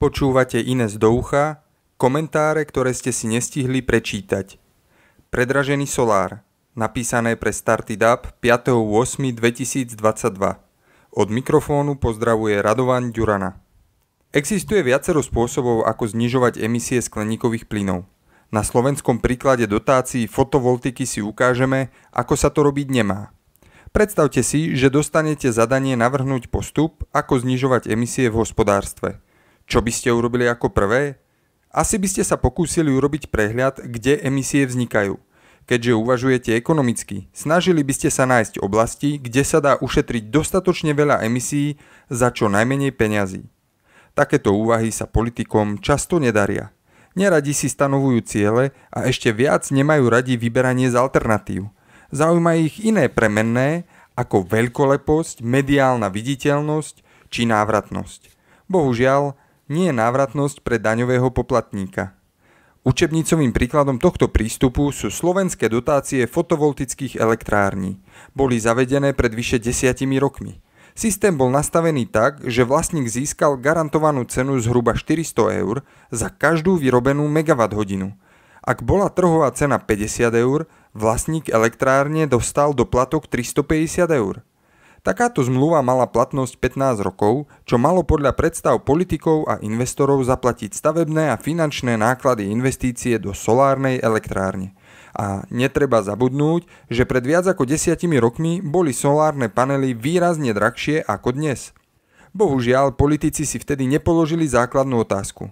Počúvate Ines do ucha, komentáre, ktoré ste si nestihli prečítať. Predražený solár, napísané pre Started Up 5.8.2022. Od mikrofónu pozdravuje Radovan Ďurana. Existuje viacero spôsobov, ako znižovať emisie skleníkových plynov. Na slovenskom príklade dotácií fotovoltiky si ukážeme, ako sa to robiť nemá. Predstavte si, že dostanete zadanie navrhnúť postup, ako znižovať emisie v hospodárstve – čo by ste urobili ako prvé? Asi by ste sa pokúsili urobiť prehľad, kde emisie vznikajú. Keďže uvažujete ekonomicky, snažili by ste sa nájsť oblasti, kde sa dá ušetriť dostatočne veľa emisí za čo najmenej peňazí. Takéto úvahy sa politikom často nedaria. Neradi si stanovujú ciele a ešte viac nemajú radi vyberanie z alternatív. Zaujíma ich iné premenné, ako veľkoleposť, mediálna viditeľnosť či návratnosť. Bohužiaľ, nie je návratnosť pre daňového poplatníka. Učebnicovým príkladom tohto prístupu sú slovenské dotácie fotovoltických elektrární. Boli zavedené pred vyše desiatimi rokmi. Systém bol nastavený tak, že vlastník získal garantovanú cenu zhruba 400 eur za každú vyrobenú megawatt hodinu. Ak bola trhová cena 50 eur, vlastník elektrárne dostal doplatok 350 eur. Takáto zmluva mala platnosť 15 rokov, čo malo podľa predstav politikov a investorov zaplatiť stavebné a finančné náklady investície do solárnej elektrárne. A netreba zabudnúť, že pred viac ako desiatimi rokmi boli solárne panely výrazne drahšie ako dnes. Bohužiaľ, politici si vtedy nepoložili základnú otázku.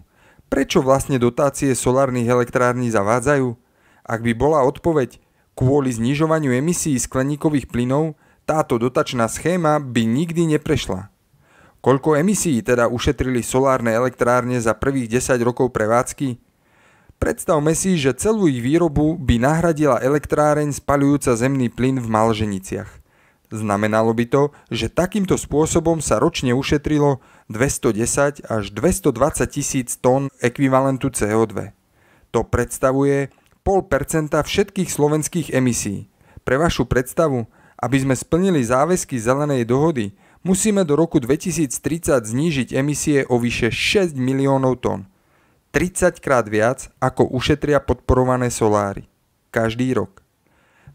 Prečo vlastne dotácie solárnych elektrární zavádzajú? Ak by bola odpoveď kvôli znižovaniu emisí skleníkových plynov, táto dotačná schéma by nikdy neprešla. Koľko emisí teda ušetrili solárne elektrárne za prvých 10 rokov prevádzky? Predstavme si, že celú ich výrobu by nahradila elektráreň spalujúca zemný plyn v Malženiciach. Znamenalo by to, že takýmto spôsobom sa ročne ušetrilo 210 až 220 tisíc tón ekvivalentu CO2. To predstavuje 0,5% všetkých slovenských emisí. Pre vašu predstavu, aby sme splnili záväzky zelenej dohody, musíme do roku 2030 znížiť emisie o vyše 6 miliónov tón. 30 krát viac, ako ušetria podporované soláry. Každý rok.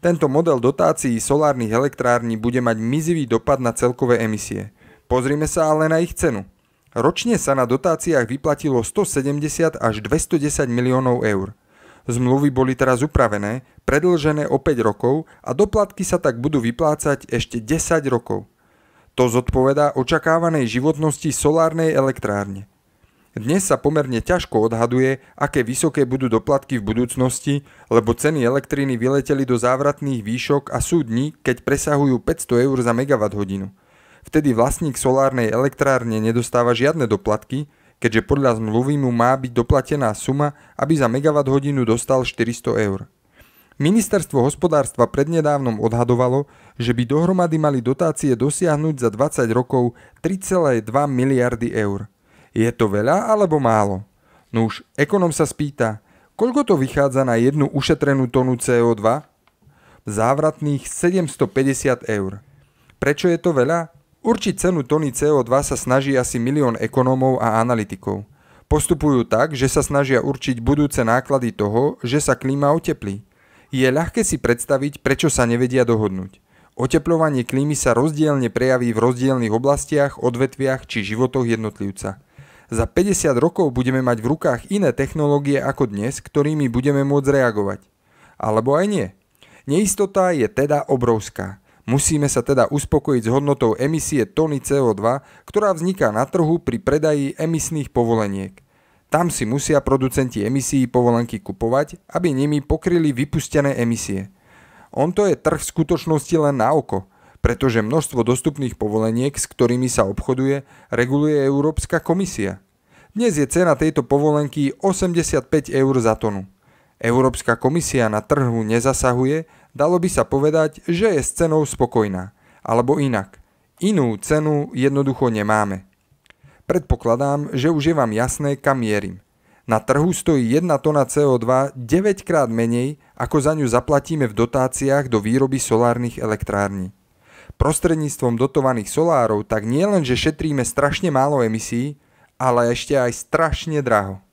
Tento model dotácií solárnych elektrární bude mať mizivý dopad na celkové emisie. Pozrime sa ale na ich cenu. Ročne sa na dotáciách vyplatilo 170 až 210 miliónov eur. Zmluvy boli teraz upravené, predlžené o 5 rokov a doplatky sa tak budú vyplácať ešte 10 rokov. To zodpovedá očakávanej životnosti solárnej elektrárne. Dnes sa pomerne ťažko odhaduje, aké vysoké budú doplatky v budúcnosti, lebo ceny elektriny vyleteli do závratných výšok a sú dní, keď presahujú 500 eur za megawatt hodinu. Vtedy vlastník solárnej elektrárne nedostáva žiadne doplatky, keďže podľa zmluvy mu má byť doplatená suma, aby za megawatt hodinu dostal 400 eur. Ministerstvo hospodárstva prednedávnom odhadovalo, že by dohromady mali dotácie dosiahnuť za 20 rokov 3,2 miliardy eur. Je to veľa alebo málo? No už ekonom sa spýta, koľko to vychádza na jednu ušetrenú tonu CO2? Závratných 750 eur. Prečo je to veľa? Určiť cenu tony CO2 sa snaží asi milión ekonómov a analytikov. Postupujú tak, že sa snažia určiť budúce náklady toho, že sa klíma oteplí. Je ľahké si predstaviť, prečo sa nevedia dohodnúť. Oteplovanie klímy sa rozdielne prejaví v rozdielnych oblastiach, odvetviach či životoch jednotlivca. Za 50 rokov budeme mať v rukách iné technológie ako dnes, ktorými budeme môcť reagovať. Alebo aj nie. Neistota je teda obrovská. Musíme sa teda uspokojiť s hodnotou emisie tony CO2, ktorá vzniká na trhu pri predaji emisných povoleniek. Tam si musia producenti emisí povolenky kupovať, aby nimi pokryli vypustené emisie. On to je trh v skutočnosti len na oko, pretože množstvo dostupných povoleniek, s ktorými sa obchoduje, reguluje Európska komisia. Dnes je cena tejto povolenky 85 eur za tonu. Európska komisia na trhu nezasahuje dalo by sa povedať, že je s cenou spokojná. Alebo inak, inú cenu jednoducho nemáme. Predpokladám, že už je vám jasné, kam mierim. Na trhu stojí 1 tona CO2 9 krát menej, ako za ňu zaplatíme v dotáciách do výroby solárnych elektrární. Prostredníctvom dotovaných solárov tak nielen, že šetríme strašne málo emisí, ale ešte aj strašne draho.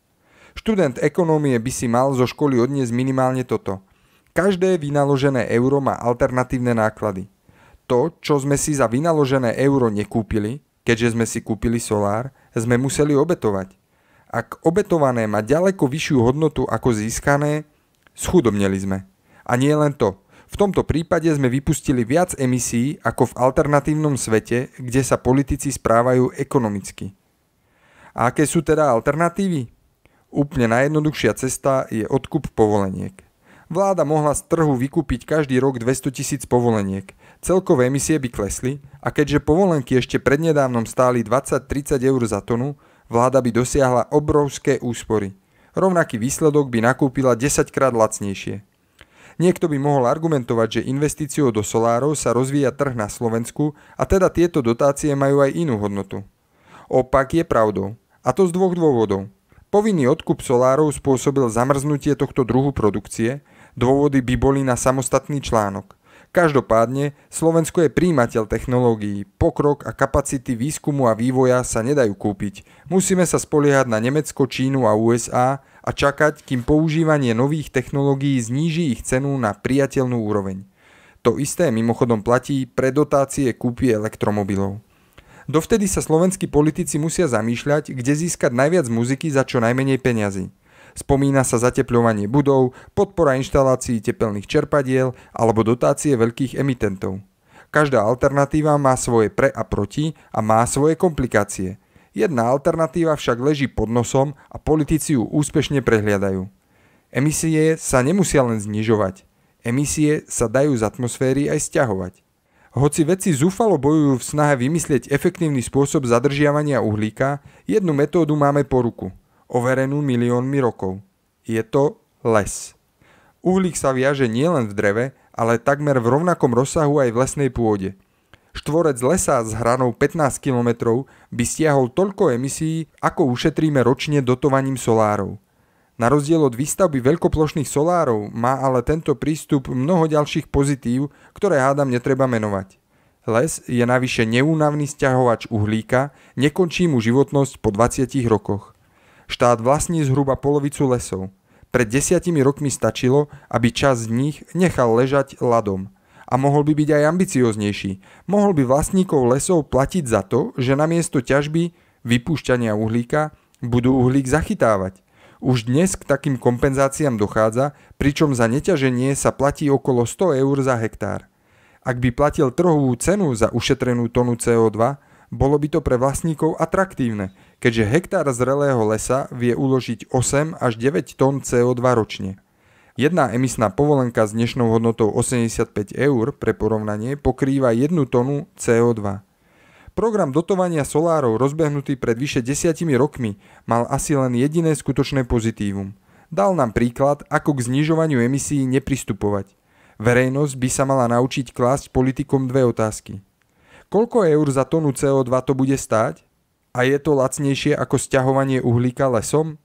Študent ekonómie by si mal zo školy odniesť minimálne toto – Každé vynaložené euro má alternatívne náklady. To, čo sme si za vynaložené euro nekúpili, keďže sme si kúpili solár, sme museli obetovať. Ak obetované má ďaleko vyššiu hodnotu ako získané, schudobnili sme. A nie len to. V tomto prípade sme vypustili viac emisí ako v alternatívnom svete, kde sa politici správajú ekonomicky. A aké sú teda alternatívy? Úplne najjednoduchšia cesta je odkup povoleniek. Vláda mohla z trhu vykúpiť každý rok 200 tisíc povoleniek. Celkové emisie by klesli a keďže povolenky ešte prednedávnom stáli 20-30 eur za tonu, vláda by dosiahla obrovské úspory. Rovnaký výsledok by nakúpila 10 krát lacnejšie. Niekto by mohol argumentovať, že investíciou do solárov sa rozvíja trh na Slovensku a teda tieto dotácie majú aj inú hodnotu. Opak je pravdou. A to z dvoch dôvodov. Povinný odkup solárov spôsobil zamrznutie tohto druhu produkcie Dôvody by boli na samostatný článok. Každopádne, Slovensko je príjimateľ technológií, pokrok a kapacity výskumu a vývoja sa nedajú kúpiť. Musíme sa spoliehať na Nemecko, Čínu a USA a čakať, kým používanie nových technológií zníži ich cenu na priateľnú úroveň. To isté mimochodom platí pre dotácie kúpy elektromobilov. Dovtedy sa slovenskí politici musia zamýšľať, kde získať najviac muziky za čo najmenej peňazí. Spomína sa zateplovanie budov, podpora inštalácií tepelných čerpadiel alebo dotácie veľkých emitentov. Každá alternatíva má svoje pre a proti a má svoje komplikácie. Jedna alternatíva však leží pod nosom a politici ju úspešne prehliadajú. Emisie sa nemusia len znižovať. Emisie sa dajú z atmosféry aj stiahovať. Hoci vedci zúfalo bojujú v snahe vymyslieť efektívny spôsob zadržiavania uhlíka, jednu metódu máme po ruku – overenú miliónmi rokov. Je to les. Uhlík sa viaže nielen v dreve, ale takmer v rovnakom rozsahu aj v lesnej pôde. Štvorec lesa s hranou 15 km by stiahol toľko emisí, ako ušetríme ročne dotovaním solárov. Na rozdiel od výstavby veľkoplošných solárov má ale tento prístup mnoho ďalších pozitív, ktoré hádam netreba menovať. Les je navyše neúnavný stiahovač uhlíka, nekončí mu životnosť po 20 rokoch štát vlastní zhruba polovicu lesov. Pred desiatimi rokmi stačilo, aby čas z nich nechal ležať ľadom. A mohol by byť aj ambicioznejší. Mohol by vlastníkov lesov platiť za to, že namiesto ťažby, vypúšťania uhlíka, budú uhlík zachytávať. Už dnes k takým kompenzáciám dochádza, pričom za neťaženie sa platí okolo 100 eur za hektár. Ak by platil trhovú cenu za ušetrenú tonu CO2, bolo by to pre vlastníkov atraktívne, keďže hektár zrelého lesa vie uložiť 8 až 9 tón CO2 ročne. Jedna emisná povolenka s dnešnou hodnotou 85 eur pre porovnanie pokrýva 1 tonu CO2. Program dotovania solárov rozbehnutý pred vyše desiatimi rokmi mal asi len jediné skutočné pozitívum. Dal nám príklad, ako k znižovaniu emisí nepristupovať. Verejnosť by sa mala naučiť klásť politikom dve otázky. Koľko eur za tonu CO2 to bude stáť? a je to lacnejšie ako sťahovanie uhlíka lesom?